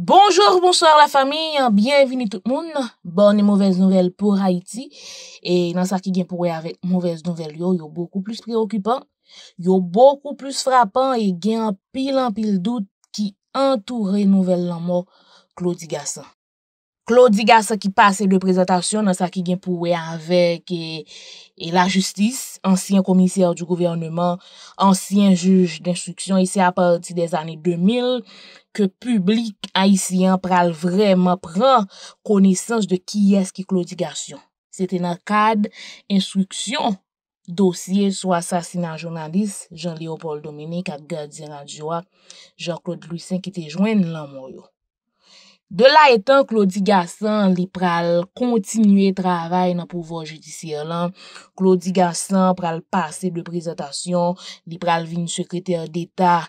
Bonjour, bonsoir la fami, an bienvini tout moun, bonne mouvez nouvel pou Haiti, e nan sa ki gen pou we avek mouvez nouvel yo, yo boku plus preokupan, yo boku plus frapan, e gen an pil an pil dout ki entoure nouvel lan mo, Claudie Gassan. Claude Degas sa ki pase de prezentasyon nan sa ki gen pou we avèk e la justis, ansyen komisyèr du gouvernement, ansyen juj d'instruksyon. E se a pati de zanè 2000, ke publik aisyen pral vreman pran konesans de ki eski Claude Degas yon. Se te nan kade instruksyon dosye sou asasina jounanlis, Jean-Léopold Dominique, ak gèd zinan djouak, Jean-Claude Louis V ki te jwen nan mwoyo. De la etan, Claudie Gassan li pral kontinuye travay nan pouvo judisiye lan. Claudie Gassan pral pase de prezantasyon, li pral vin sekretèr d'Etat,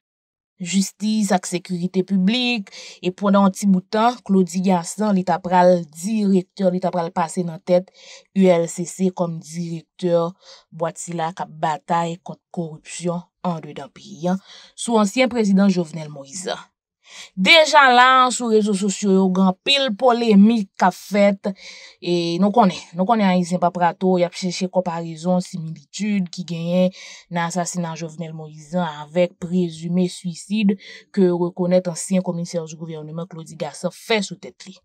justice ak sekurite publik, e pwanda an ti boutan, Claudie Gassan li tap pral direktyor, li tap pral pase nan tèt ULCC kom direktyor, boati la kap batay kont korupsyon an de dan piyan, sou ansyen prezident Jovenel Moïse. Dejan lan sou rezo sosyo yo gran pil pole, mil kafet E nou konen, nou konen an isen pa prato Yap seche komparison similitude ki genyen Nan asasinan Jovenel Morizan Avèk prezume suicid Ke rekonet ansyen komisyon sou gouvernement Claudie Gasson fè sou tèt li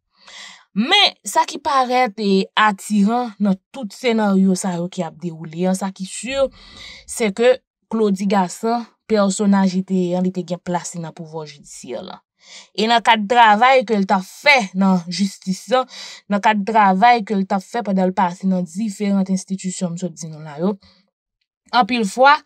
Men, sa ki paret e atiran Nan tout senaryo sa yo ki ap deroulé Sa ki sur, se ke Claudie Gasson personaj yon li te gen plase na pouvo judisyon la. E nan kat dravay ke l ta fe nan justisa, nan kat dravay ke l ta fe pa dal pase nan diferent institusyon mso di nan la yo, Anpil fwa,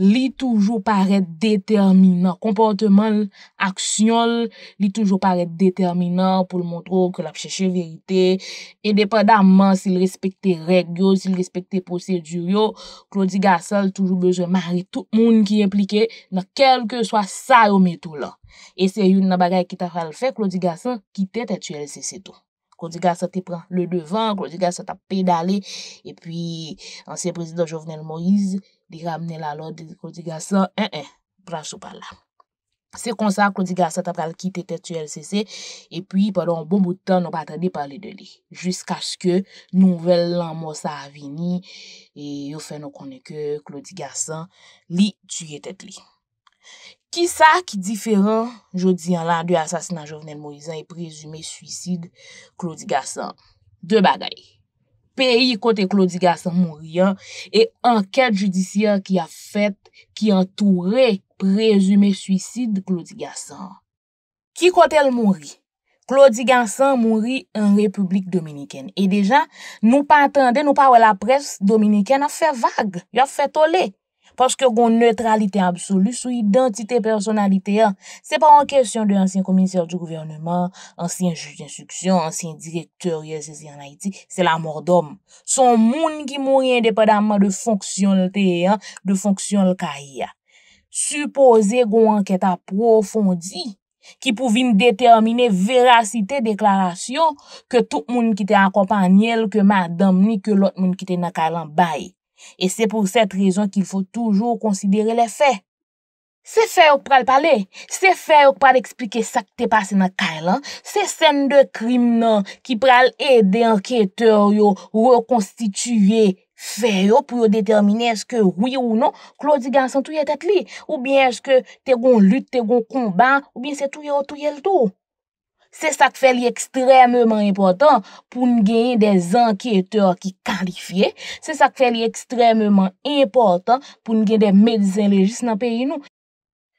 li toujou paret determina. Komporteman, aksyon, li toujou paret determina pou l'montro ke la pcheche verite. E depa daman, si l'respekte regyo, si l'respekte poseduryo, Klo di gasol toujou beze mari tout moun ki implike na kelke swa sa yo metou la. E se yon nan bagay ki ta fal fe, Klo di gasol ki te tatu el se se tou. Klo di gasol te pran le devan, Klo di gasol ta pedale, e li ramne la lot de Klo di Gassan, en eh, en, eh, prasou pal la. Se konsa Klo di Gassan tap kal ki tete tue LCC, epi padon bon boutan nou patande pale de li, jisk aske nouvel lanmo sa avini, e yo fe nou koneke Klo di Gassan li tue tete li. Ki sa ki diferan jodi an lan de asasinan Jovenel Morizan e prezume suicide Klo di Gassan? De bagay. peyi kote Klo di Gassan mouri an, e anket judisyen ki a fet, ki an toure prezume suicide Klo di Gassan. Ki kote el mouri? Klo di Gassan mouri an Republik Dominikene. E deja, nou pa atende, nou pa wè la pres Dominikene, an fe vage, an fe tole. paske goun neutralite absolu sou identite personalite an, se pa an kesyon de ansyen komisar di gouvernement, ansyen juj insuksyon, ansyen direktor ye se zi an Haiti, se la mordom. Son moun ki moun indepedanman de fonksyon lte e an, de fonksyon lka aya. Supose goun anket aprofondi, ki pouvin determine verasite deklarasyon, ke tout moun ki te akopanyel, ke madam ni ke lot moun ki te nakalan baye. E se pou set rezon ki il fò toujou konsidere le fe. Se fe yon pral pale, se fe yon pral explike sak te pase nan kay lan, se sen de krim nan ki pral ede an kete yo rekonstituye fe yo pou yo determine eske wye ou non, klo di gansan touye tat li, ou bien eske te gon lut, te gon komban, ou bien se touye ou touye l to. Se sak fe li ekstremman important pou n genye de zanketeur ki kalifiye. Se sak fe li ekstremman important pou n genye de medizin legis nan peyi nou.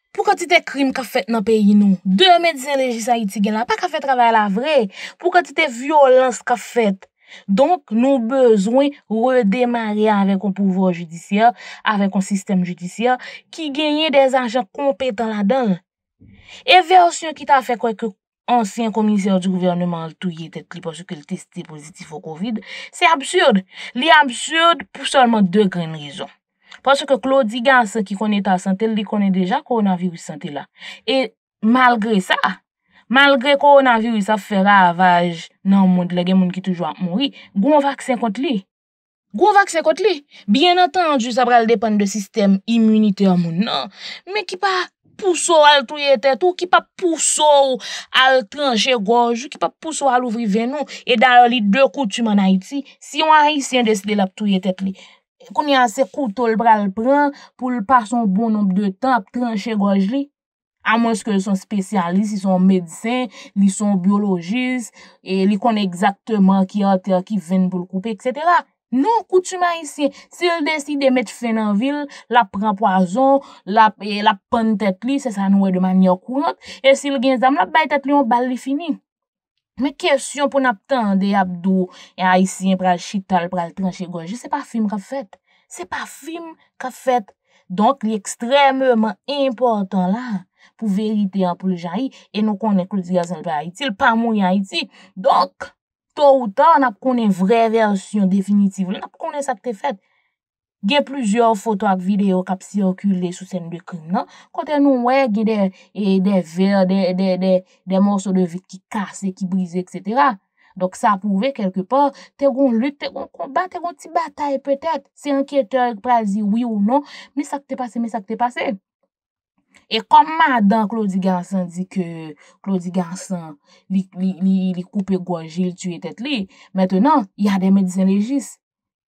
Pou ka ti te krim ka fet nan peyi nou? De medizin legis a iti gen la pa ka fet ravè la vre? Pou ka ti te violans ka fet? Donk nou bezwen redemari avèk ou pouvo judisyen, avèk ou sistem judisyen, ki genye de zanjen kompetan la dan. E versyon ki ta fe kwek kou? ansyen komisèr di gouvernement l tou yè tèt li pòsè ke l testi pozitif ou kovid, sè absurde. Li absurde pou solman dè gren rizon. Pòsè ke Claude Digan, sè ki konè ta santè, li konè deja koronavirous santè la. E malgré sa, malgré koronavirous sa fè ravaj nan moun, le gen moun ki toujwa moun ri, goun vaksen kont li. Goun vaksen kont li. Bien atanjou sa bral depan de sistem imunite an moun nan. Mè ki pa... Pousou al touye tet ou ki pa pousou al tranche goj li, ki pa pousou al ouvri ven nou, e dal li de koutouman a iti, si yon a reisyen desi de lap touye tet li. Kouni an se koutou l bral pran pou l par son bon noub de tan ap tranche goj li, a mwen se ke son spesyalist, si son medisen, li son biologist, e li konen ekzakteman ki ater ki ven pou l koupek, setela. Nou koutouman yisi, si l desi de met fè nan vil, la pran poazon, la pan tèt li, se san wè de man nyo kouant, e si l gen zam la bay tèt li, an bal li fini. Me kèsyon pou nap tènde abdou, e a yisi en pral chital, pral tranche goye, se pa fîm ka fèt. Se pa fîm ka fèt. Donk, li ekstrèmèman importan la, pou verite an pou l jayi, e nou konen koutouman yisi an pral iti, l pa moun yi an iti. Donk! To ou ta, na pou konen vre versyon definitiv, na pou konen sakte fet. Gen plujor foto ak videyo kap sirokule sou sen de krim nan, konten nou we gen de ver, de morsou de vit ki kase, ki brise, etc. Dok sa pou ve kelke por, te gon lut, te gon kombat, te gon ti batay petet. Se anke te ek prazi, oui ou non, mi sakte pase, mi sakte pase. E koma dan Clodi Gansan di ke Clodi Gansan li koupe gwoji, li tue tet li, metenon, yade medizin regis.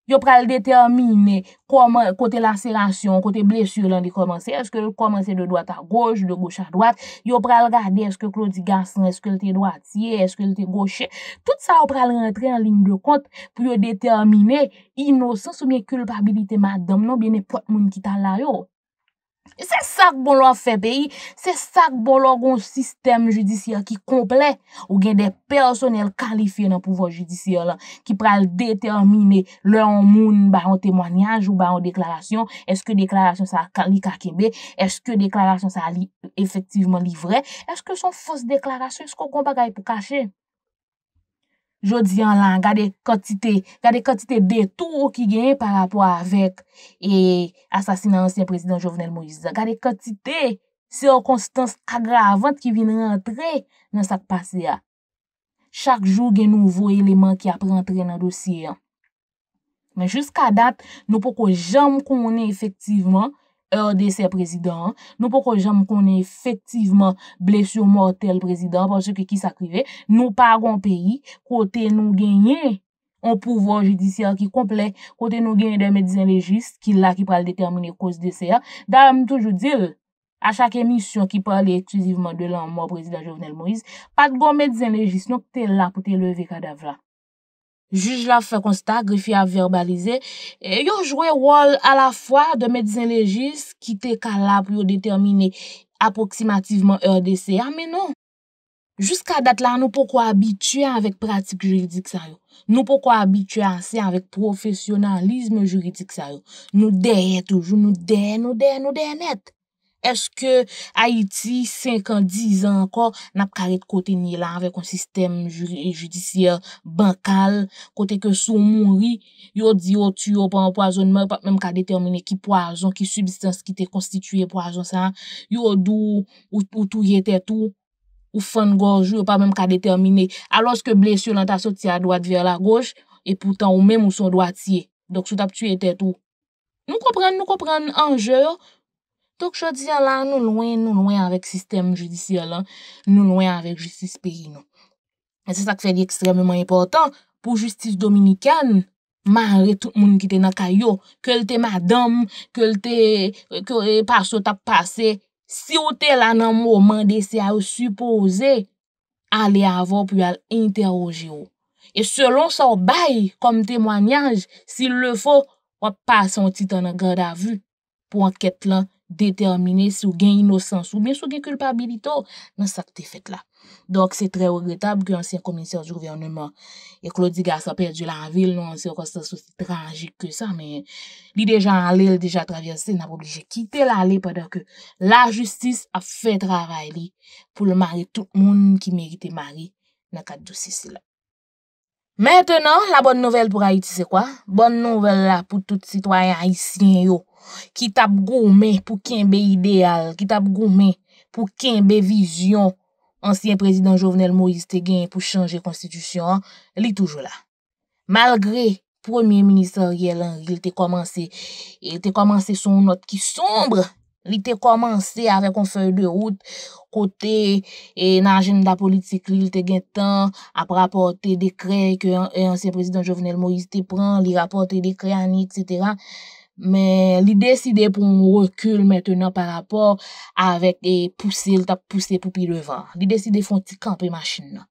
Yo pral determine kote lanserasyon, kote blesye lan di komanse, eske l komanse de doat a goj, de goj a doat, yo pral rade eske Clodi Gansan eske l te doat ye, eske l te goj ye. Tout sa yo pral rentre an ling de kont pou yo determine inosans ou men kulpabilite madame non bine pot moun ki tal la yo. Se sak bon lo fe peyi, se sak bon lo gon sistem judisyen ki komple, ou gen de personel kalifiye nan pouvo judisyen la, ki pral determine le an moun ba an temwanyaj ou ba an deklarasyon, eske deklarasyon sa li kakebe, eske deklarasyon sa li efektiveman li vre, eske son fos deklarasyon, esko kon pa gay pou kache? Jodi yon lan, gade kotite, gade kotite detour ki genye par apwa avek e asasine ansyen prezident Jovenel Moïse. Gade kotite se o konstans agravante ki vin rentre nan sak pase ya. Chak jou gen nouvo eleman ki ap rentre nan dosye ya. Men jiska dat nou pou ko jem konen efektiveman, Orde se prezidant, nou poko jam konen efektivman blesyo mortel prezidant, pon se ke ki sakrive, nou pa agon peyi, kote nou genyen an pouvo jidisyan ki komple, kote nou genyen den medizin legist, ki la ki pal determine kos de se. Da am toujou dil, a chak emisyon ki pale ektsizivman de lan mou prezidant Jovenel Moïse, pat bon medizin legist nou ki te la pou te leve kadavra. Juj la fe konsta, grifi a verbalize, eh, yo jwe wol a la fwa de medzin legis ki te kalap yo determine apoksimativeman eur de seyan, ah, menon. Jus ka dat la nou poko abitye anvek pratik juridik sa yo. Nou poko abitye anse anvek profesionalizm juridik sa yo. Nou dey etoujou, nou dey, nou dey, nou dey net. Eske Haiti, 5 an, 10 an ankor, nap karet kote nye la anvek yon sistem judisiye bankal kote ke sou mounri, yo di yo tu yo pa anpoazonman, pa mèm ka determine ki poazon, ki substans ki te konstituye poazon, yo do ou touye tetou, ou fangorjou, yo pa mèm ka determine. Aloske blesye lan ta soti a doat vir la goch, e poutan ou mèm ou son doat siye. Dok sou tap tuye tetou. Nou komprende, nou komprende anjeur touk chadi ala nou loyen, nou loyen avèk sistem jidisi ala, nou loyen avèk jistis peri nou. E se sa k fè di ekstremement important, pou jistis dominikyan, manre tout moun ki te nakay yo, ke lte madam, ke lte pasot ap pase, si ou te lanan mou, mande se al suppose, alè avò pou al interoji yo. E selon sa ou bay, kom tèmwanyaj, si l le fo, wap pason titan ak gada vu pou anket lan Determine sou gen inosans ou men sou gen kulpabilito Nan sak te fet la Donk se tre regretable ki ansyen komisyon jouveman E klo diga sa perdi la an vil Non se rastan sou tragik ke sa Men li dejan ale, li dejan travese Nan pou blije kite la ale Padakou la justis a fe travay li Pou le mari tout moun ki merite mari Nan kat dosisi la Metenon la bon nouvel pou Haiti se kwa Bon nouvel la pou tout sitwayan A y sin yo ki tap goumen pou ken be ideal, ki tap goumen pou ken be vizyon ansyen prezident Jovenel Moïse te gen pou chanje konstitisyon, li toujou la. Malgre premier minister Yelang, il te komanse son not ki sombre, li te komanse avek on fey de route, kote e, nan jen da politik li te gen tan, ap rapote dekre ke ansyen e, prezident Jovenel Moïse te pran, li rapote dekre anik, etc., Men li deside pou mwen rekul mwen tenan pa rapor avèk e pousil ta pousil pou pi revan. Li deside fon ti kanpe masjin nan.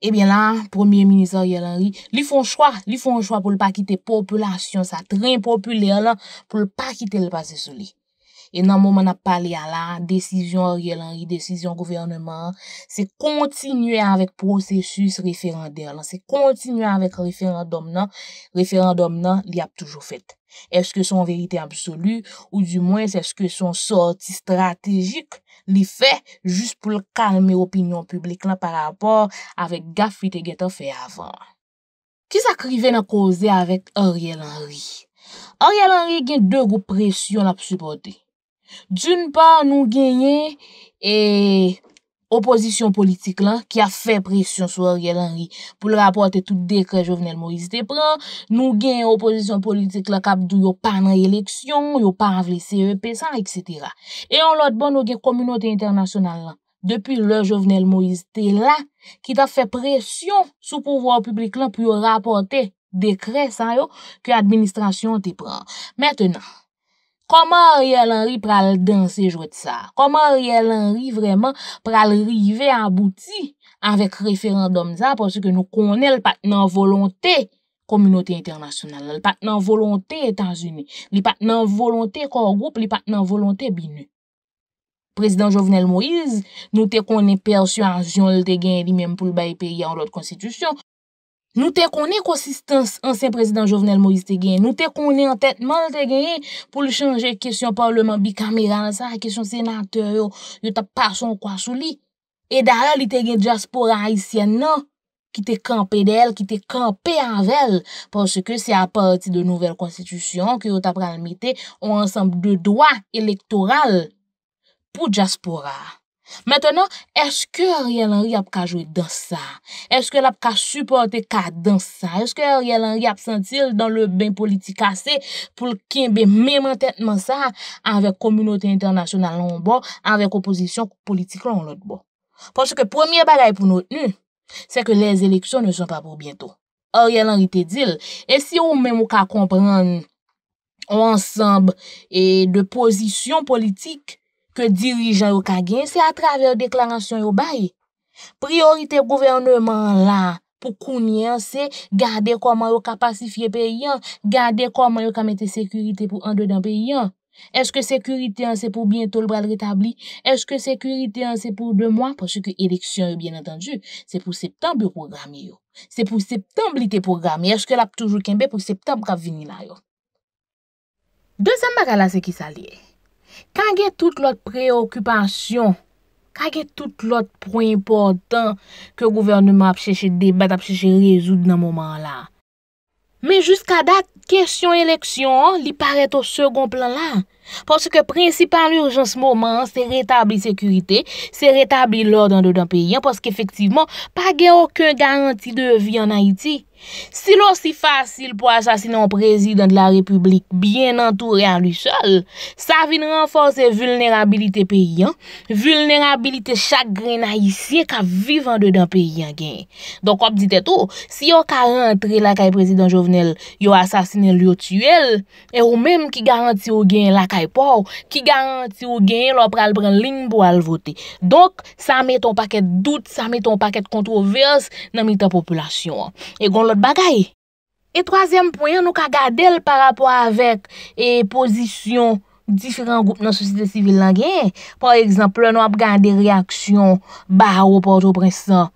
Ebyen eh lan, premier minister Yelani, li fon chwa pou l pa kite populasyon sa tren populer lan pou l pa kite l pase soli. E nanmou man ap pale ala, desisyon Oriel Henry, desisyon gouvernement, se kontinue avèk prosesus referandèr lan, se kontinue avèk referandòm nan, referandòm nan li ap toujou fèt. Eske son verite absolu ou du mwens eske son sorti strategik li fèt jous pou l kalme opinyon publik lan par apò avèk gafri te getan fè avan. Kis akrive nan koze avèk Oriel Henry? Oriel Henry gen dè goup presyon ap subote. Djun pa nou genye oposisyon politik lan ki a fe presyon sou orgel anri pou l rapote tout dekre jovenel Moïse Tepran. Nou genye oposisyon politik lan kapdou yo panre eleksyon, yo panvle CEP san, etc. E yon lot bon nou gen komunote internasyonal lan. Depi l jovenel Moïse Tepran ki ta fe presyon sou pouvo ou publik lan pou yo rapote dekre san yo ki administrasyon Tepran. Metenan, Koman rye l'enri pral danse jo tsa? Koman rye l'enri vreman pral rive an bouti anvek referandom zan porsi ke nou konen l pat nan volonté Komunote Internasyonal, l pat nan volonté Etan Zuni, l pat nan volonté Kor Group, l pat nan volonté Binu. Prezident Jovenel Moïse, nou te konen persyon an zyon l te gen di mèm pou l bayi peyi an lot konstitusyon. Nou te konen konsistans ansen prezident Jovenel Moïse te gen, nou te konen entetman te gen pou li chanje kesyon parleman bi kameran sa, kesyon senateur yo, yo ta pason kwa sou li. E dahal, li te gen diaspora haisyen nan ki te kampe del, ki te kampe avel, pwoske se a parti de nouvel konstitusyon ki yo ta pranmite ou ansenp de doa elektoral pou diaspora. Mètènen, eske Ariel Henry ap ka jwè dan sa? Eske la ap ka supporte ka dan sa? Eske Ariel Henry ap sentil dan le ben politika se pou l'kin be mèm an tètman sa anvek komunote internasyonan l'on bo, anvek oposisyon politik l'on lòt bo? Ponche ke premier bagay pou nou hmm, tenu, se ke les eleksyon ne son pa pou bientou. Ariel Henry te dil, esi ou mèm ou ka kompran ou ansamb e de posisyon politik, dirijan yo ka gen, se a traver deklarasyon yo bay. Priorite gouvernement la pou kounyen se, gade koman yo ka pasifiye pe yon, gade koman yo ka mette sekurite pou an do dan pe yon. Eske sekurite an se pou bientol bral retabli? Eske sekurite an se pou 2 mwa? Ponche ke eleksyon yo, bien atendu, se pou septembe yo programye yo. Se pou septembe li te programye yo. Eske la pou toujou kembe pou septembe ka vini la yo. Dosan baka la se ki salyeye. Kage tout lot preokupasyon, kage tout lot preimportan ke gouvernement apseche debat apseche rezoud nan mouman la. Me jiska dat, kesyon eleksyon li paret o second plan la. porske prinsipal urjans mouman se retabli sekurite, se retabli lor dan do dan peyi an, porske efektivman pa gen oken garanti de vi an Haiti. Si lor si fasil pou asasine o prezident la republik bien antoure an lui sol, sa vin renforse vulnerabilite peyi an, vulnerabilite chak gren Haitien ka vivan do dan peyi an gen. Donk ob dite to, si yo ka rentre la kay prezident jovenel, yo asasine lyo tuel, e ou menm ki garanti yo gen la kay pou ki garanti ou gen lò pral pran lin pou al voti. Donk, sa mè ton paket dout, sa mè ton paket kontrovers nan milta populasyon an. E gon lot bagay. E troasyem poyen nou ka gade l parapò avèk e pozisyon diferant goup nan sosite sivil lan gen. Po eksemple, nou ap gade reaksyon bar ou pote ou prensan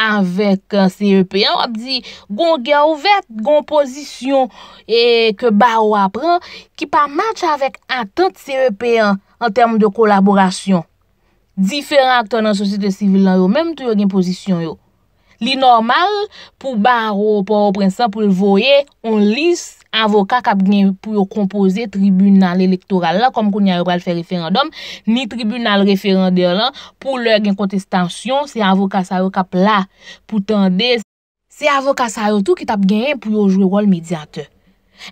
avèk CEPE. Ou ap di, goun gen ouverte, goun pozisyon, e ke bar ou apren, ki pa match avèk atent CEPE an, an temm de kolaborasyon. Diferent akton nan sosyte sivil nan yo, menm tou yo gen pozisyon yo. Li normal, pou bar ou, pou ou prensep, pou yon voye, on lis Avoka kap gen pou yo kompoze tribunal elektoral la, kom kon nye yo wale fe referandum, ni tribunal referandum la pou lè gen kontestansyon, se avoka sa yo kap la pou tende. Se avoka sa yo tou ki tap gen pou yo jwe wale medyate.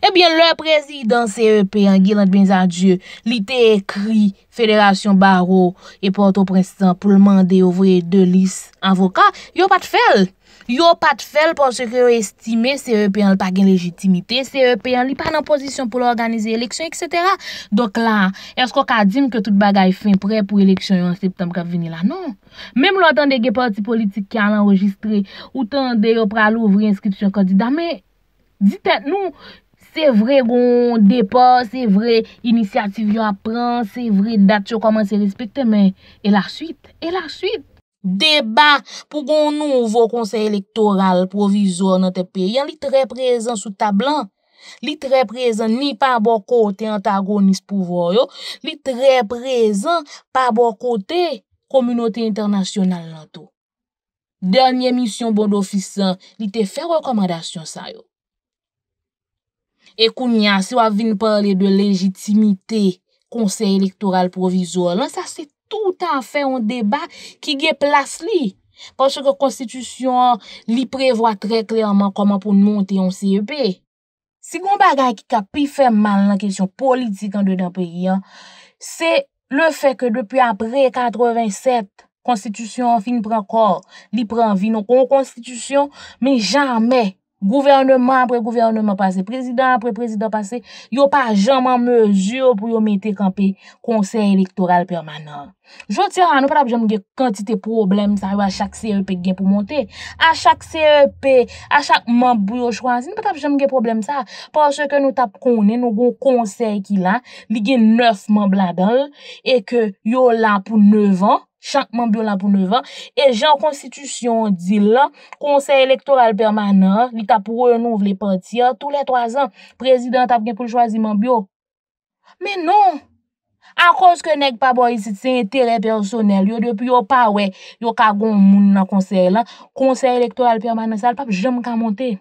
Ebyen, eh lè prezidant CEP, an gilant ben zandje, lite ekri, federation baro, e porto prezident pou l'mande yo vwe de lis. Avoka, yo pat fel. Yo pat fel pou se ke yo estime CEP an l pa gen legitimite, CEP an li pa nan posisyon pou l organize eleksyon, etc. Dok la, esko ka din ke tout bagay fin pre pou eleksyon yo an septembre kap vini la? Non. Mem lo atan de ge parti politik ki an enregistre, ou atan de yo pral ouvre inskriptyon kwa di damen, ditet nou, se vre yon depo, se vre inisiativ yo apren, se vre dat yo komanse respekt, men, e la rsuit, e la rsuit. Deba pou goun nouvo konsey elektoral provizor nan te peyan, li tre prezen sou tablan. Li tre prezen ni pa bo kote antagonist pouvo yo, li tre prezen pa bo kote komunote internasyonal nan tou. Dernye misyon bon do fisan, li te fe rekomendasyon sa yo. E kounya, se wav vin pale de legitimite konsey elektoral provizor lan, sa se tepe. tout an fè yon debat ki ge plas li. Ponche ke konstitusyon li prevoa tre kliyaman koman pou nou te yon CEP. Si goun bagay ki ka pi fè man nan kesyon politik an de dan peyi an, se le fè ke depi apre 87, konstitusyon fin pran kor, li pran vi nou kon konstitusyon, men janme. Gouvernement apre gouvernement pase, prezident apre prezident pase, yon pa jam an mezur pou yon mente kampe konsey elektoral permanan. Jotira, nou patap jom gen kantite problem sa yon a chak CEP gen pou monte. A chak CEP, a chak manp bou yon chwanzi, nou patap jom gen problem sa. Paswe ke nou tap konen, nou gon konsey ki lan, li gen 9 man bladol, e ke yon lan pou 9 an. chan mwen biyo la pou 9 an, e jan konstitusyon di la, konsey elektoral permanen, li ta pou renou vle pati an, tou le 3 an, prezident ap gen pou l chwazi mwen biyo. Men non! An kon se ke nek pa bo yisit se interè personel, yo depi yo pa we, yo ka goun moun nan konsey la, konsey elektoral permanen sal pap jem kan monte.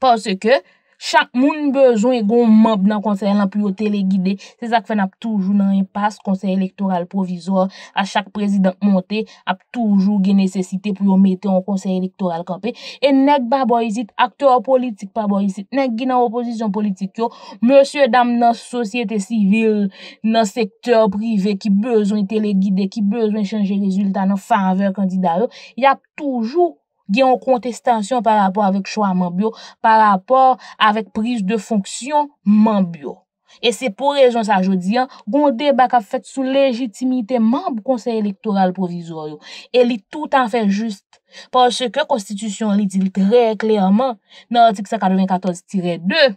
Parce ke, Chak moun bezon e goun mab nan konseye lan pou yo telegide. Se zak fen ap toujou nan yon pas konseye elektoral provizor. A chak prezident monte ap toujou gen nesesite pou yo mete yon konseye elektoral kampe. E nek baboyzit, akteur politik baboyzit, nek gen nan opozisyon politik yo. Monsye dam nan sosyete sivil, nan sektor prive ki bezon telegide, ki bezon chanje rezultat nan faveur kandida yo. Ya toujou. gen yon kontestansyon pa rapor avek chwa mambyo, pa rapor avek priz de fonksyon mambyo. E se pou rezon sa jodi an, gonde bak a fet sou legitimite mamb konsey elektoral provizoryo. E li tout an fe jist, pwase ke konstitusyon li dil kre klerman, nan artik 194-2.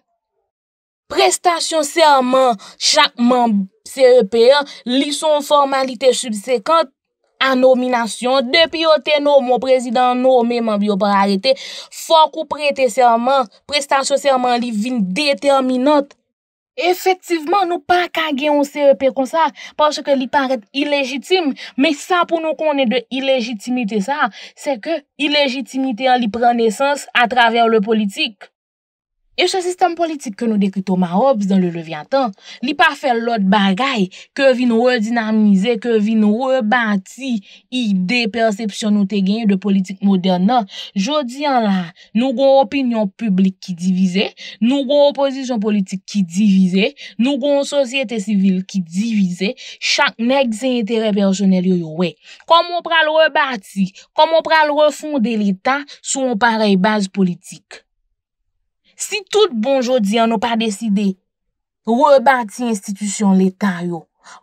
Prestasyon serman chak mamb se repere, li son formalite subsekante, An nominasyon, depi yo te nou, moun prezidant nou, mèman bi yo pararete, fòk ou prete serman, prestasyon serman li vin determinate. Efektiveman, nou pa kage yon se pe konsar, pòsè ke li paret ilegitim, mè sa pou nou konen de ilegitimite sa, se ke ilegitimite an li pren nesans a travèr le politik. E se sistem politik ke nou dekou Thomas Hobbes dan le levyantan, li pa fèl lot bagay ke vi nou redinamize, ke vi nou rebati ide percepsyon nou te gen yo de politik modern nan. Jodi an la, nou gon opinyon publik ki divize, nou gon oposisyon politik ki divize, nou gon sosyete sivil ki divize, chak nek zin intere personel yo yo we. Komon pral rebati, komon pral refonde l'Etat sou an parey baz politik. Si tout bonjodi an nou pa deside rebati institisyon l'Etat yo,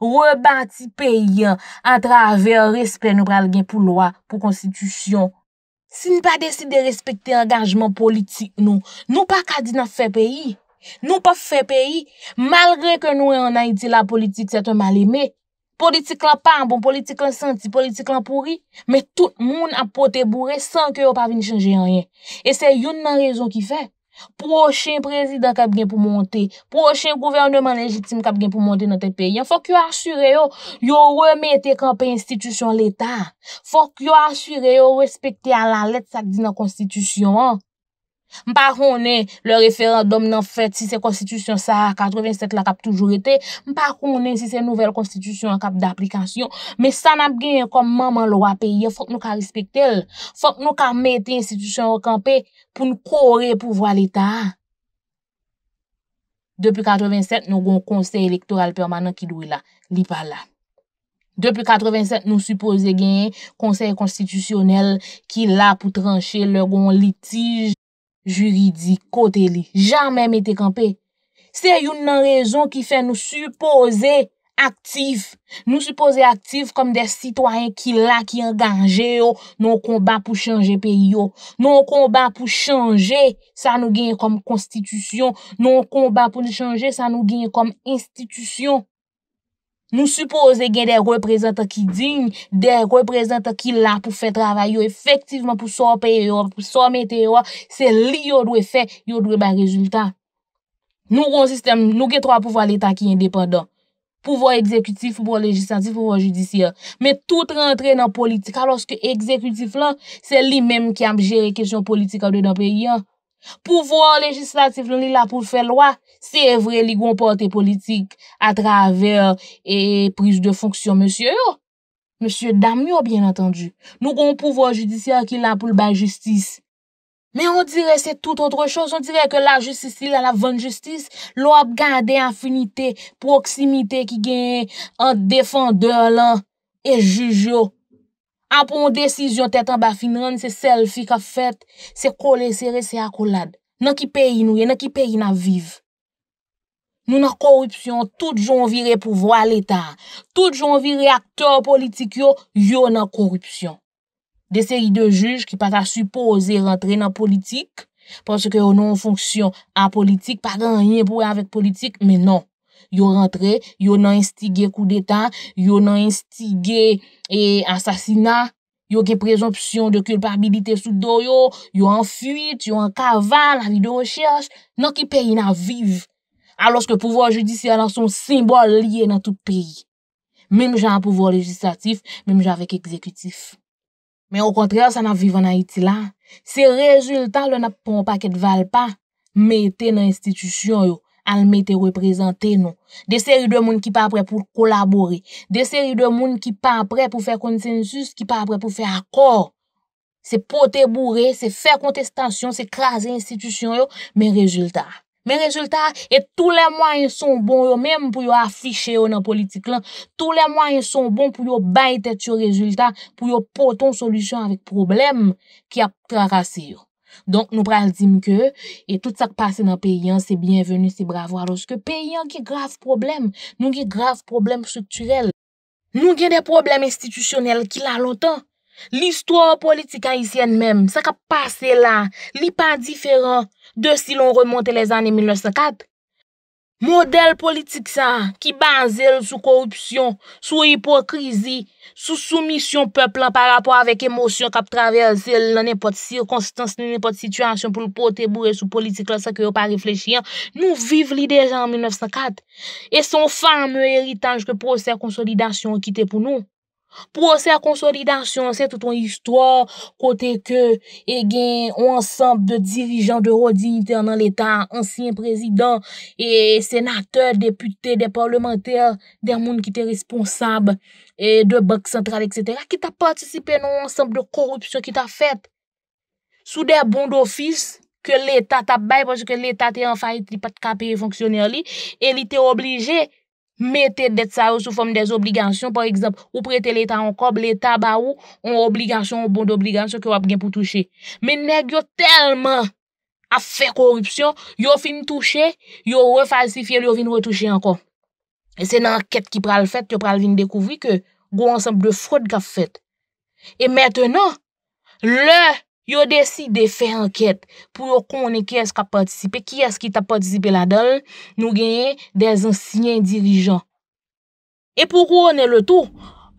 rebati peyi an atrave respe nou pral gen pou lwa, pou konstitusyon, si nou pa deside respekte engajman politik nou, nou pa kadina fe peyi, nou pa fe peyi, malre ke nou en Haiti la politik se te mal eme, politik la pambon, politik la senti, politik la pouri, me tout moun apote bourre san ke yo pa vini chanje enyen. E se yon nan rezon ki fe, Prochen prezident kap gen pou monte Prochen gouvernement legitime Kap gen pou monte nan te peyen Fok yo asure yo Yo remete kampen institusyon l'Etat Fok yo asure yo Yo respekte a la let sa di nan konstitusyon Mpa konen le referandom nan fèt si se konstitusyon sa a 87 la kap toujou etè. Mpa konen si se nouvel konstitusyon a kap d'aplikasyon. Me san ap genye komman man lor apèye fòk nou ka respekte el. Fòk nou ka mette institusyon wakampè pou nou kore pou vwa l'Etat. Depi 87 nou gon konsey elektoral permanant ki dwi la. Li pa la. Depi 87 nou suppose genye konsey konstitusyonel ki la pou tranche le gon litij. juridik kote li. Jamen mette kampe. Se yon nan rezon ki fe nou supose aktif. Nou supose aktif kom de sitwayen ki la ki enganje yo. Oh, non konba pou chanje pe yo. Oh. Non konba pou chanje sa nou genye kom konstitusyon. Non konba pou chanje sa nou genye kom institusyon. Nou suppose gen de reprezentant ki ding, de reprezentant ki la pou fe travay yo, efektivman pou so pe yo, pou so mete yo, se li yo dwe fe, yo dwe ba rezultat. Nou gen tro a pouvo al etan ki yon depanda. Pouvo ekzekutif, pouvo legislatif, pouvo judisyen. Men tout rentre nan politika, lorske ekzekutif lan, se li menm ki ap jere kesyon politika dwe nan pe yon. Pouvo legislatif nan li la pou fè lwa, se vre li goun pote politik a traver e pris de fonksyon monsye yo. Monsye Damyo, byen atendu, nou goun pouvo judisyon ki la pou lba justice. Men on dire se tout otro chos, on dire ke la justice, si la la von justice, lwa gade afinite, proksimite ki genye, an defandeur lan, e jujyo. apon desisyon tetan ba fin ren se selfi ka fet, se kole, se rese akolad, nan ki peyi nouye, nan ki peyi nan viv. Nou nan korupsyon, tout joun vire pou vwa l'Etat, tout joun vire akteur politik yo, yo nan korupsyon. De seri de juj ki pata supose rentre nan politik, panse ke yo nan fonksyon an politik, pa gan yon pou yon avek politik, men non. Yo rentre, yo nan instige kou detan, yo nan instige ansasina, yo ke prezoption de kulpabilite sou do yo, yo an fuit, yo an kaval, an vide recherche, nan ki peyi nan vive. Aloske pouvo a judisya nan son simbol liye nan tout peyi. Mem jen an pouvo a legislatif, mem jen avek ekzekutif. Men o kontre, sa nan vive nan iti la. Se rezultat le nan pompa ket val pa, mette nan institusyon yo. alme te reprezenten nou. De seri de moun ki pa apre pou kolabori. De seri de moun ki pa apre pou fè konsensus, ki pa apre pou fè akor. Se pote bourre, se fè kontestansyon, se krasi institisyon yo, men rezultat. Men rezultat, et tou le mwen son bon yo, men pou yo afiche yo nan politik lan, tou le mwen son bon pou yo bayte tche rezultat, pou yo poton solusyon avik problem ki ap krasi yo. Donk nou pral di mke e tout sak pase nan peyyan se bienvenu se bravo aroske. Peyyan ki grave problem, nou ki grave problem strukturel. Nou gen de problem institusyonel ki la lotan. Li istwa politika isyen men, sak ap pase la, li pa diferan de si lon remonte le zane 1904. Model politik sa ki ban zèl sou korupsyon, sou hipokrizi, sou soumisyon peplan par rapport avèk emosyon kap travèl zèl nanè pot sirkonstans, nanè pot situasyon pou l'pote bourè sou politik la sa kè yo pa reflechyan, nou viv l'idej an 1904. E son fan mè eritaj ke pose sa konsolidasyon ki te pou nou. Pro se a konsolidasyon, se te ton histwo, kote ke e gen ou ansanp de dirijan de rodinite anan l'Etat, ansyen prezident, e senater, depute, deparlementer, der moun ki te responsab, de bank central, etc. Ki ta patisipe nou ansanp de korupsyon ki ta fet sou der bond ofis ke l'Etat tabay, poche ke l'Etat te an fayit li pat kapye fonksyoner li, e li te oblije, Mète det sa ou sou fòm des obligansyon, por ekzop, ou prete l'Etat an kob, l'Etat ba ou, ou obligansyon ou bondobligansyon ki wap gen pou touche. Mè neg yo telman a fè korupsyon, yo fin touche, yo refalsifye, yo vin retouche anko. E se nan ket ki pral fèt, yo pral vin dekouvri ke go ansemp de frot gaf fèt. E mètenan, le Yo desi de fe anket pou yo konen ki eske a patisipe. Ki eske ta patisipe la dol nou genye de zansinyen dirijan. E pou konen le tou,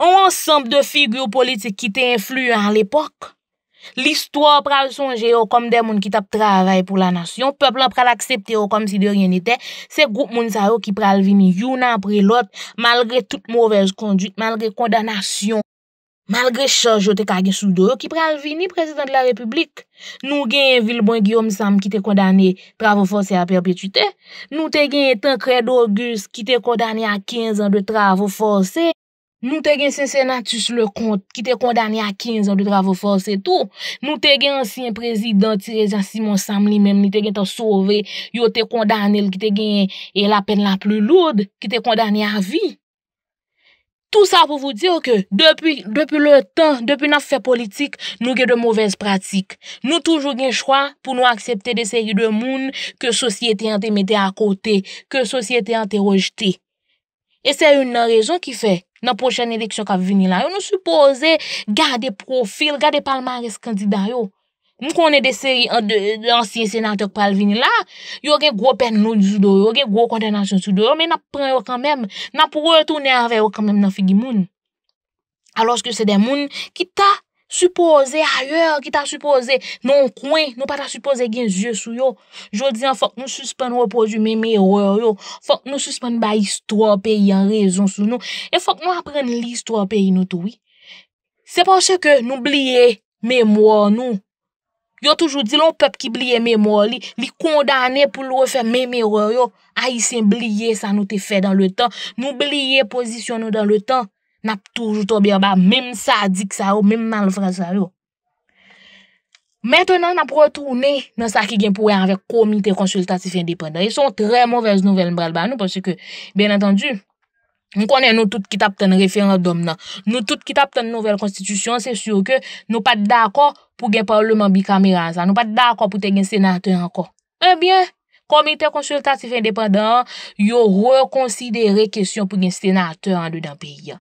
ansemp de figyo politik ki te influe an l'epok. L'istwa pral sonje yo kom de moun ki tap travay pou la nasyon. Peplon pral aksepte yo kom si de ryen eten. Se goup moun sa yo ki pral vini yon apre lot malre tout mouvez kondit, malre kondanasyon. Malgre chanj yo te kagen sou do yo ki pral vini prezident la republik, nou genye Vilbon Guillaume Sam ki te kondane pravo force a perpetute, nou te genye Tancrede Auguste ki te kondane a 15 an de travo force, nou te genye Sensenatus Lecomte ki te kondane a 15 an de travo force tou, nou te genye ansyen prezident Tiresian Simon Sam li men ni te genye ta sove, yo te kondane el ki te genye e la pen la plou loud ki te kondane a vi. Tout sa pou vou diyo ke, depi le tan, depi nan fe politik, nou gen de mouvez pratik. Nou toujou gen chwa pou nou aksepte de se yu de moun ke sosyete an te mete akote, ke sosyete an te rojte. E se yu nan rezon ki fe, nan pochen eleksyon ka vini la, yo nou supoze gade profil, gade palman res kandida yo. Mwen konen de seri ansyen senatok pal vini la, yo gen gwo pen nou di sou do, yo gen gwo kontenansyon sou do, men nap pren yo kanmem, nap pou retounen anve yo kanmem nan figi moun. Aloske se den moun ki ta suppose ayer, ki ta suppose non kwen, non pa ta suppose gen zye sou yo. Jou diyan fok nou suspenn wopo du meme eror yo, fok nou suspenn ba istwa peyi an rezon sou nou, e fok nou apren li istwa peyi nou touwi. Se ponche ke nou bliye memwa nou, Yo toujou di loun pep ki bliye mè mò li, li kondane pou lò fè mè mè rò yo, a yi sen bliye sa nou te fè dan lè tan, nou bliye pozisyon nou dan lè tan, nap toujou tou biye ba, mèm sa dik sa yo, mèm mal fra sa yo. Mètè nan nap rò toune nan sa ki gen pou wè anvek komite konsultatif indépenda. Yon e son trè mò vez nouvel mbrel ba nou, pòsè ke, bèn antondu, Nou konen nou tout ki tapten referandom nan, nou tout ki tapten nouvel konstitusyon, se sur ke nou pat d'akor pou gen parleman bi kameran sa, nou pat d'akor pou te gen senatè anko. E bien, komite konsultatif indépendant yo re-konsidere kesyon pou gen senatè an do dan peyi ya.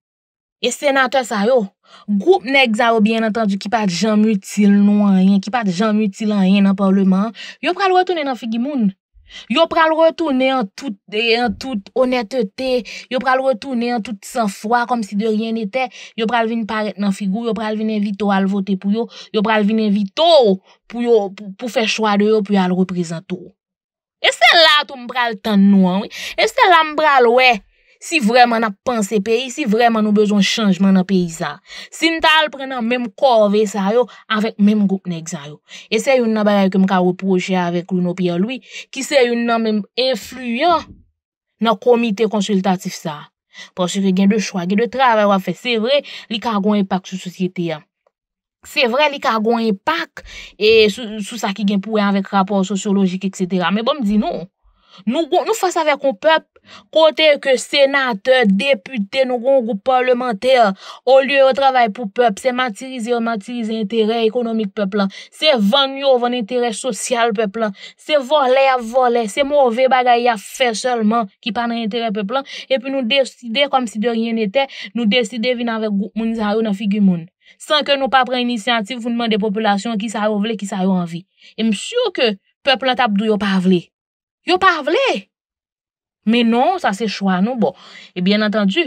E senatè sa yo, group neg za yo bienantandu ki pat jam util nou an yen, ki pat jam util an yen nan parleman, yo pralwa tounen nan figi moun. Yo pral retounen an tout honetete, yo pral retounen an tout san fwa kom si de ryen ete, yo pral vin paret nan figou, yo pral vin evito al vote pou yo, yo pral vin evito pou yo pou fe chwa de yo pou yo al reprezento. E se la tou m pral tan nou an, e se la m pral wey. si vreman nan panse peyi, si vreman nou bezon chanjman nan peyi sa. Sin tal prenan menm korve sa yo, anvek menm gout neg sa yo. E se yon nan baya yon kem ka reproche avèk loun nou piyo lwi, ki se yon nan menm enfluyan nan komite konsultatif sa. Pwos yon gen de chwa, gen de travè wafè, se vre li ka goun epak sou sosyete ya. Se vre li ka goun e epak sou sa ki gen pouè anvek rapor sosyologik, etc. Men bon mdi nou, nou fasa vè kon pep, Kote ke senate, depute, nou kon goup parlementer Ou lye ou travay pou pep Se matirize ou matirize intere ekonomik pep lan Se vanyo ou van intere sosyal pep lan Se vole a vole Se mouve bagay a fe chalman Ki pan re intere pep lan E pi nou deside kom si de rien ete Nou deside vin anvek goup mouni sa yo nan figi moun San ke nou pa pren inisyantif Founman de populasyon ki sa yo vle, ki sa yo anvi E msiu ke pep lan tap do yo pa vle Yo pa vle Men non, sa se chwa nou bo. E byen atendu,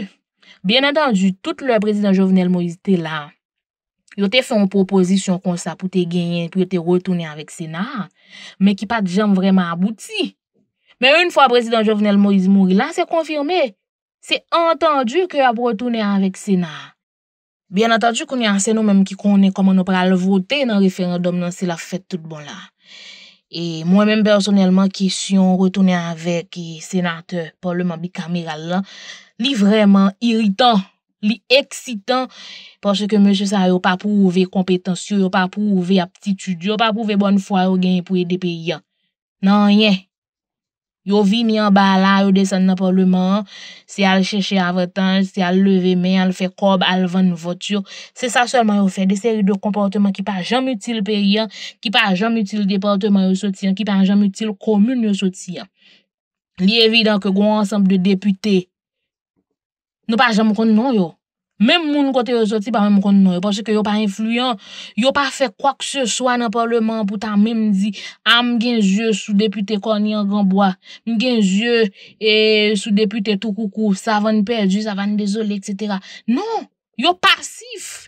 byen atendu, tout le prezident Jovenel Moïse te la, yo te fon proposisyon kon sa pou te genyen, pou yo te rotounen avèk Sena, men ki pat jem vreman abouti. Men un fwa prezident Jovenel Moïse mouri non, la, se konfirme, se antendu ke yo ap rotounen avèk Sena. Byen atendu kon yansen nou menm ki konen koman nou pral voten nan referandom nan se la fèt tout bon la. E mwen men personelman ki syon retounen avèk senate polman bi kameral lan, li vreman iritan, li eksitan, porsè ke mèche sa yo pa pou ouve kompetansyon, yo pa pou ouve aptitudyon, yo pa pou ouve bonn fwa ou gen pou edepè yan. Nan yè. Yo vini an ba la, yo desen nan pavleman, se al cheshe avataj, se al leve men, al fe kob, al van nou votur. Se sa solman yo fe de seri de komporteman ki pa jam util periyan, ki pa jam util deporteman yo sotiyan, ki pa jam util komun yo sotiyan. Li evidan ke gwen ansanp de depute, nou pa jam kon nan yo. Mèm moun kote yo soti pa mèm kon nou, yo pa seke yo pa influyon, yo pa fe kwa kse so anan pwoleman pou ta mèm di, am ah, gen zye sou depite kon ni anganboa, gen zye eh, sou depite toukoukou, savan pejou, savan dezole, etc. Non, yo pasif,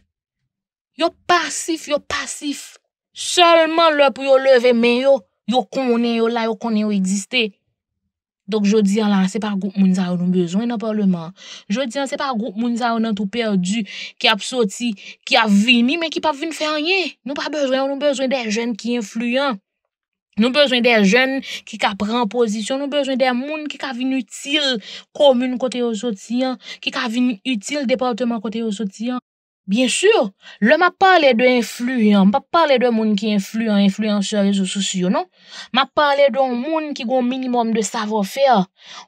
yo pasif, yo pasif, solman lò pou yo leve men yo, yo konen yo la, yo konen yo existe. Donk jodi an lan se pa goup moun za ou nou bezwen nan parleman. Jodi an se pa goup moun za ou nan tou perdi ki a psoti, ki a vini men ki pa vin fè anye. Nou pa bezwen, nou bezwen de jen ki influyen. Nou bezwen de jen ki ka pren posisyon, nou bezwen de moun ki ka vin util komoun kote yo soti an, ki ka vin util departement kote yo soti an. Bien sur, le ma pale de influyen, ma pale de moun ki influyen, influyen sa vezou souciyo, non? Ma pale de an moun ki goun minimum de savonfer.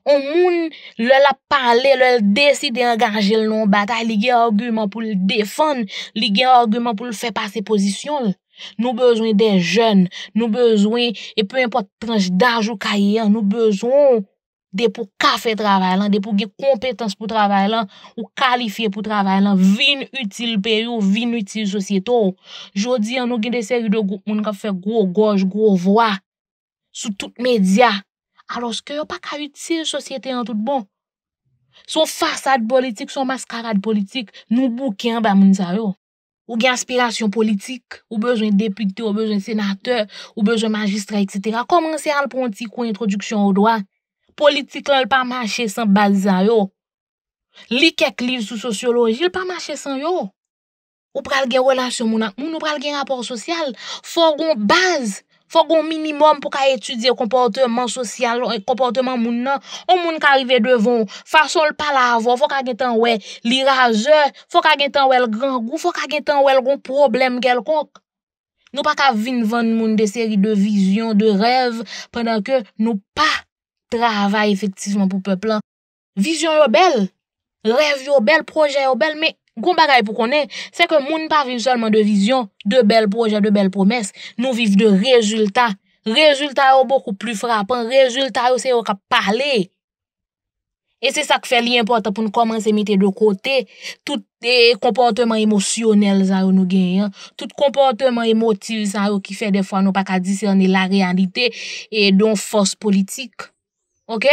An moun lel a pale, lel desi de engaje l non batay, li gen argumen pou l defan, li gen argumen pou l fè pa se pozisyon. Nou bezwen de jen, nou bezwen e pey importanj daj ou kayen, nou bezwen... De pou ka fe travay lan, de pou ge kompetans pou travay lan, ou kalifiye pou travay lan, vin util pe yo, vin util sosyete yo. Jodi an nou gen deser yon moun ka fe gwo goj, gwo vwa, sou tout medya, alos ke yo pa ka util sosyete yon tout bon. Son fasad politik, son maskarad politik, nou bou ken ba moun sa yo. Ou gen aspirasyon politik, ou bezwen depikte, ou bezwen senate, ou bezwen magistra, etc. Koman se al pon ti kon introduksyon ou doan. politik lan l pa manche san bazan yo. Li kek liv sou socioloji, l pa manche san yo. Ou pral gen relasyon moun ak moun, ou pral gen rapor sosyal, fò gon baz, fò gon minimum pou ka etudye komportèman sosyal, eh, komportèman moun nan, ou moun ka rive devon, fò sol pala avon, fò ka gen tan wè liraje, fò ka gen tan wè l gran gou, fò ka gen tan wè l gon problem gelkonk. Nou pa ka vin van moun de seri de vizyon, de rev, penan ke nou pa Travay efektivman pou peplan. Vizyon yo bel. Rev yo bel, proje yo bel. Me goun bagay pou konen, se ke moun pa viv solman de vizyon, de bel proje, de bel promes, nou viv de rezultat. Rezultat yo boku plu frapan. Rezultat yo se yo ka pale. E se sa ke fe li impotan pou nou komanse mi te do kote. Tout e komponteman emosyonel yo nou genyan. Tout komponteman emotiv san yo ki fe de fwa nou pa ka disyon ni la reyandite e don fos politik. Ok,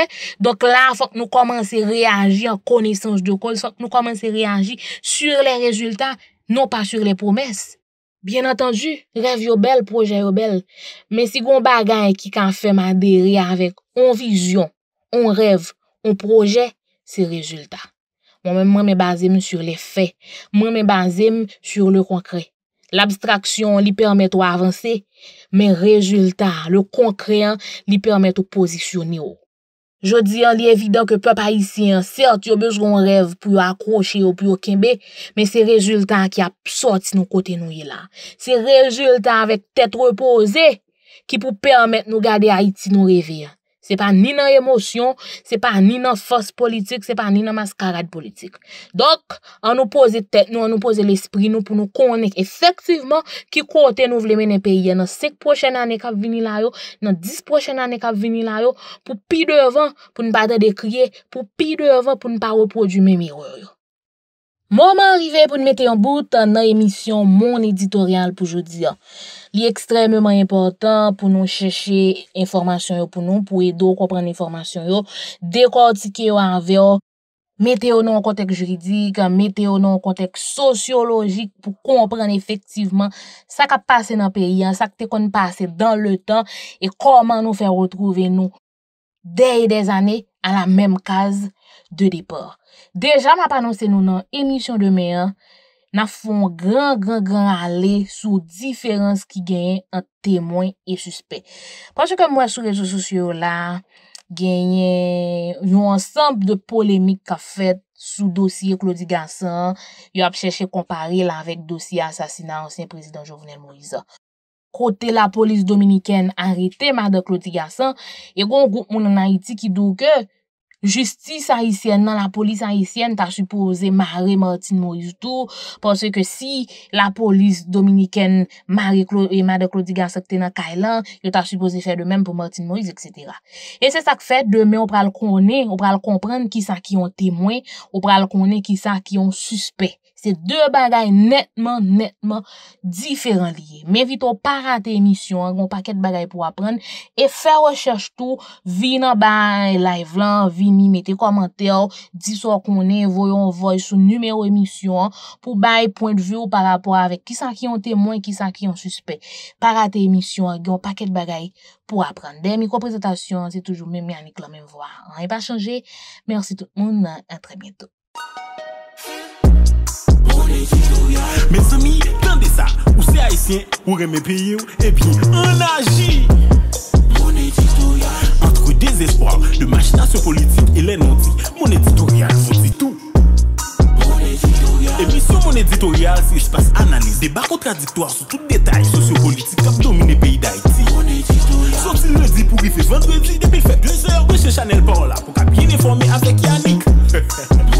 donk la fok nou komanse reagi an konesans de kol, fok nou komanse reagi sur le rezultat, nou pa sur le promes. Bien antanju, rev yo bel, proje yo bel, men si goun bagay ki kan fèm aderi avèk, on vizyon, on rev, on proje, se rezultat. Mwen mè bazem sur le fè, mwen mè bazem sur le konkrè. L'abstraksyon li permèt ou avansè, men rezultat, le konkrè, li permèt ou posisyouni ou. Je di an li evidant ke pep a isi an, cert yo bejron rev pou yo akroche yo pou yo kembe, men se rezultant ki a pso ti nou kote nou yela. Se rezultant vek tet repose, ki pou permet nou gade Haiti nou revi an. Se pa ni nan emosyon, se pa ni nan fos politik, se pa ni nan maskarad politik. Dok, an nou poze tek nou, an nou poze l'espri nou pou nou konik efektivman ki kote nou vlemen en peyiye nan sek pochen ane kap vini la yo, nan dis pochen ane kap vini la yo, pou pi devan pou nou pa de dekriye, pou pi devan pou nou pa wopo di men miro yo. Mouman rive pou nou mette yon bout an nan emisyon moun editorial pou jodi an. Li ekstrememan important pou nou chèche informasyon yo pou nou, pou edo kompren informasyon yo. Dèk wò ti ki yo anve yo, mette yo nou an kontek jiridik, mette yo nou an kontek sosyologik pou kompren efektivman sa ka pase nan peyi an, sa ki te kon pase dan le tan, e koman nou fè retrouve nou dey de zanè an la mèm kaz. de depor. Deja ma panonsenou nan emisyon de meyan, na fon gran, gran, gran ale sou diferans ki genye an temoy e suspect. Pwase ke mwen sou rejou sosyo la, genye yon ansamp de polemik ka fet sou dosye Clotty Gasson, yo ap cheshe kompare la vek dosye asasina ansyen prezident Jovenel Moriza. Kote la polis dominiken arete ma de Clotty Gasson, e gon goun moun nan Haiti ki douke Justice Haitienne nan la polis Haitienne ta supose mare Martine Moïse tout, pwanswe ke si la polis Dominikène mare Ema de Clodigan sakte nan Kailan, yo ta supose fè de mèm pou Martine Moïse, etc. E se sak fèt, demè ou pral konè, ou pral komprenn ki sa ki yon temwen, ou pral konè ki sa ki yon suspè. se de bagay netman, netman diferan liye. Men viton pa rate emisyon, gwen paket bagay pou apren, e fe recherche tou, vi nan bay, live lan, vi mi mette komantel, di sou akounen, voyon voy sou numero emisyon, pou bay point de view pa rapor avek ki san ki yon temoy, ki san ki yon suspect. Pa rate emisyon, gwen paket bagay pou apren. Den mi komprezentasyon, se toujou men mi anik la men vwa. An e pa chanje, mersi tout moun, a tre bientou. Mè sè mi, tan de sa, ou se Haitien, ou reme peye ou, e bi, an aji Mon éditorial Entre désespoir, de machinasyon politik, et lè n'on di, mon éditorial, mon di tout Mon éditorial E bi, sou mon éditorial, si j'passe analise, debat kontradiktoir, sou tout detay, sociopolitik, kap nomine peyi d'Haïti Mon éditorial Sonti le di pou rifes, vendredi, depil fè plejeur, gweche chanel parola, pou kap yen informe avèk Yannick Mè sè mi, tan de sa, ou se Haitien, ou reme peye ou, en agi, en agi, en agi, en agi, en agi, en agi, en agi